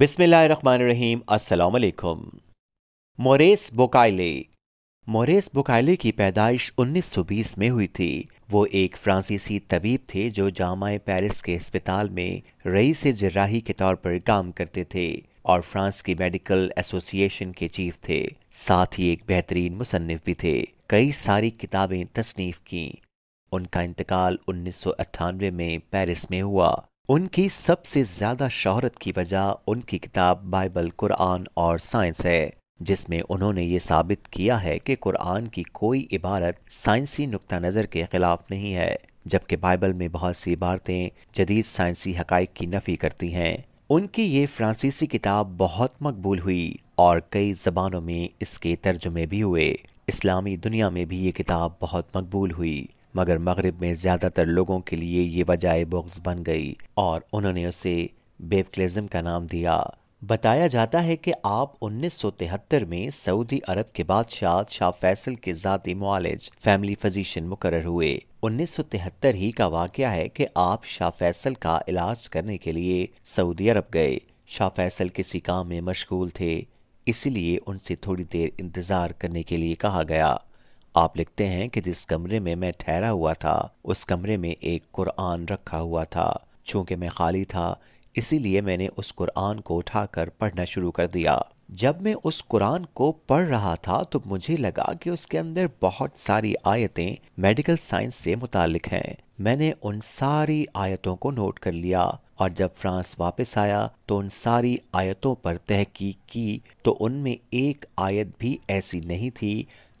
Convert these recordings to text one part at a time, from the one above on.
बिसमीम् असलकुम मोरेस बोकाइले मोरेस बोकाइले की पैदाइश 1920 में हुई थी वो एक फ्रांसीसी तबीब थे जो जामा पेरिस के अस्पताल में रई से जराही के तौर पर काम करते थे और फ्रांस की मेडिकल एसोसिएशन के चीफ थे साथ ही एक बेहतरीन मुसनफ़ भी थे कई सारी किताबें तसनीफ की उनका इंतकाल उन्नीस में पेरिस में हुआ उनकी सबसे ज़्यादा शहरत की वजह उनकी किताब बाइबल कुरान और साइंस है जिसमें उन्होंने ये साबित किया है कि कुरान की कोई इबारत साइंसी नुक्ता नज़र के ख़िलाफ़ नहीं है जबकि बाइबल में बहुत सी इबारतें जदीद साइंसी हक़ की नफ़ी करती हैं उनकी ये फ्रांसीसी किताब बहुत मकबूल हुई और कई ज़बानों में इसके तर्जुमे भी हुए इस्लामी दुनिया में भी ये किताब बहुत मकबूल हुई मगर मगरब में ज़्यादातर लोगों के लिए ये वजाय बुग्स बन गई और उन्होंने उसे बेबक्लिज़म का नाम दिया बताया जाता है कि आप 1973 में सऊदी अरब के बादशाह शाह फैसल के ज़ाती मालिज फैमिली फिजिशियन मुकर हुए 1973 ही का वाक़ है कि आप शाह फैसल का इलाज करने के लिए सऊदी अरब गए शाह फैसल किसी काम में मशगूल थे इसलिए उनसे थोड़ी देर इंतज़ार करने के लिए कहा गया आप लिखते हैं कि जिस कमरे में मैं ठहरा हुआ था उस कमरे में एक कुरान रखा हुआ था चूंकि मैं खाली था इसीलिए मैंने उस कुरान को उठाकर पढ़ना शुरू कर दिया जब मैं उस कुरान को पढ़ रहा था तो मुझे लगा कि उसके अंदर बहुत सारी आयतें मेडिकल साइंस से मुतालिक हैं मैंने उन सारी आयतों को नोट कर लिया और जब फ्रांस वापस आया तो उन सारी आयतों पर तहकीक की तो उनमें एक आयत भी ऐसी नहीं थी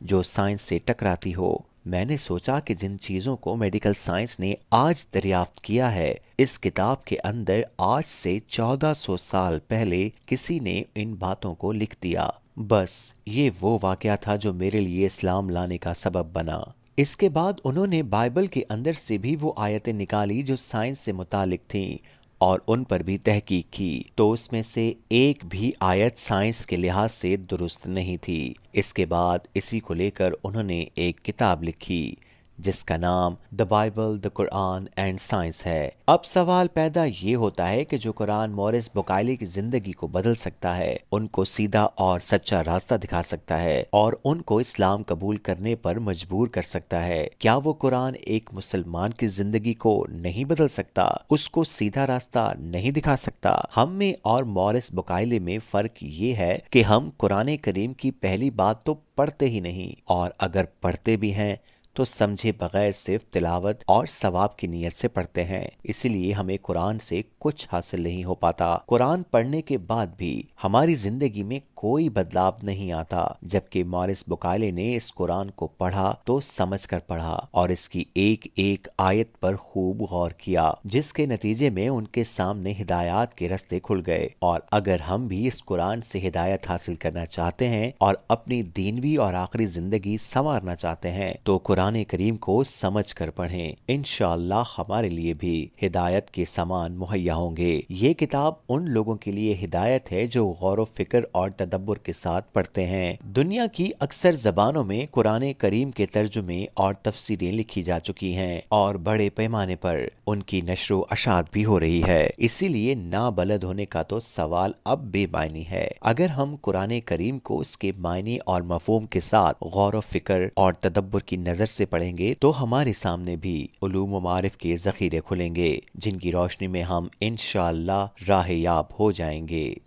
जो साइंस से टकराती हो मैंने सोचा कि जिन चीज़ों को मेडिकल साइंस ने आज दरियाफ्त किया है इस किताब के अंदर आज से 1400 साल पहले किसी ने इन बातों को लिख दिया बस ये वो वाक़ था जो मेरे लिए इस्लाम लाने का सबब बना इसके बाद उन्होंने बाइबल के अंदर से भी वो आयतें निकाली जो साइंस से मुतालिक थीं और उन पर भी तहकीक की तो उसमें से एक भी आयत साइंस के लिहाज से दुरुस्त नहीं थी इसके बाद इसी को लेकर उन्होंने एक किताब लिखी जिसका नाम the Bible the Quran and science है अब सवाल पैदा ये होता है कि जो कुरान मॉरिस बोकाइली की जिंदगी को बदल सकता है उनको सीधा और सच्चा रास्ता दिखा सकता है और उनको इस्लाम कबूल करने पर मजबूर कर सकता है क्या वो कुरान एक मुसलमान की जिंदगी को नहीं बदल सकता उसको सीधा रास्ता नहीं दिखा सकता हम में और मॉरिस बोकाइले में फर्क ये है कि हम कुरान करीम की पहली बात तो पढ़ते ही नहीं और अगर पढ़ते भी हैं तो समझे बगैर सिर्फ तिलावत और सवाब की नीयत से पढ़ते हैं इसीलिए हमें कुरान से कुछ हासिल नहीं हो पाता कुरान पढ़ने के बाद भी हमारी जिंदगी में कोई बदलाव नहीं आता जबकि मॉरिस बुकाले ने इस कुरान को पढ़ा तो समझ कर पढ़ा और इसकी एक एक आयत पर खूब गौर किया जिसके नतीजे में उनके सामने हिदायत के रास्ते खुल गए और अगर हम भी इस कुरान से हिदायत हासिल करना चाहते हैं और अपनी दीनवी और आखिरी जिंदगी संवारना चाहते हैं तो कुरान करीम को समझ कर पढ़े इन हमारे लिए भी हिदायत के समान मुहैया होंगे ये किताब उन लोगों के लिए हिदायत है जो गौर फिक्र और तदब्बर के साथ पढ़ते हैं दुनिया की अक्सर जबानों में कुरान करीम के तर्जुमे और तफसीरें लिखी जा चुकी हैं और बड़े पैमाने पर उनकी नशर अशात भी हो रही है इसीलिए नाबलद होने का तो सवाल अब बेमायनी है अगर हम कुरान करीम को इसके मायने और मफहम के साथ गौर फिक्र और तदब्बर की नजर से पढ़ेंगे तो हमारे सामने भी उलूम मारिफ के जखीरे खुलेंगे जिनकी रोशनी में हम इन राह याब हो जाएंगे